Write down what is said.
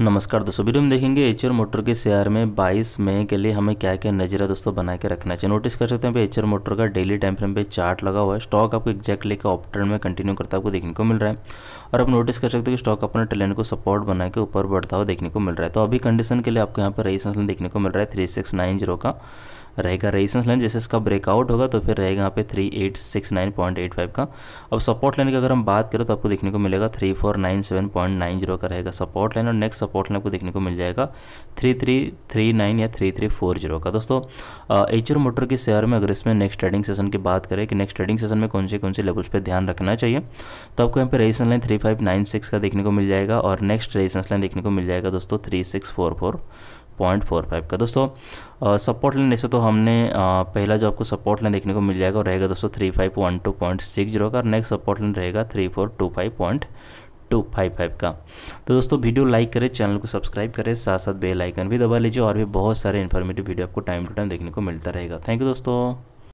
नमस्कार दोस्तों वीडियो में देखेंगे एच मोटर के शेयर में 22 मई के लिए हमें क्या क्या नजरा दोस्तों बना के रखना चाहिए नोटिस कर सकते हैं भाई एच मोटर का डेली टाइम फ्रेम पे चार्ट लगा हुआ है स्टॉक आपको एक्जैक्टली के ऑप ट्रेंड में कंटिन्यू करता आपको देखने को मिल रहा है और आप नोटिस कर सकते हो कि स्टॉक अपने ट्रेन को सपोर्ट बना के ऊपर बढ़ता हुआ देखने को मिल रहा है तो अभी कंडीशन के लिए आपको यहाँ पर रेजिस्टेंस देखने को मिल रहा है थ्री का रहेगा रेजिस्टेंस लाइन जैसे इसका ब्रेकआउट होगा तो फिर रहेगा यहाँ पे three eight six nine point eight five का अब सपोर्ट लाइन की अगर हम बात करें तो आपको देखने को मिलेगा three four nine seven point nine zero का रहेगा सपोर्ट लाइन और नेक्स्ट सपोर्ट लाइन आपको देखने को मिल जाएगा थ्री थ्री थ्री नाइन या थ्री थ्री फोर जीरो का दोस्तों एच मोटर के शेयर में अगर इसमें नेक्स्ट ट्रेडिंग सेशन की बात करें कि नेक्स्ट ट्रेडिंग सेशन में कौन से कौन से लेवल्स पर ध्यान रखना चाहिए तो आपको यहाँ पे resistance line three five nine six का देखने को मिल जाएगा और नेक्स्ट रेजिस्टेंस लाइन देखने को मिल जाएगा दोस्तों three six four four point four five का दोस्तों सपोर्ट लाइन ऐसे तो हमने आ, पहला जो आपको सपोर्ट लाइन देखने को मिल जाएगा रहेगा दोस्तों three five one two point six zero का और नेक्स्ट सपोर्ट लाइन रहेगा three four two five point two five five का तो दोस्तों वीडियो लाइक करें चैनल को सब्सक्राइब करें साथ साथ बेल आइकन भी दबा लीजिए और भी बहुत सारे इन्फॉर्मेटिव वीडियो आपको टाइम टू टाइम देखने को मिलता रहेगा थैंक यू दोस्तों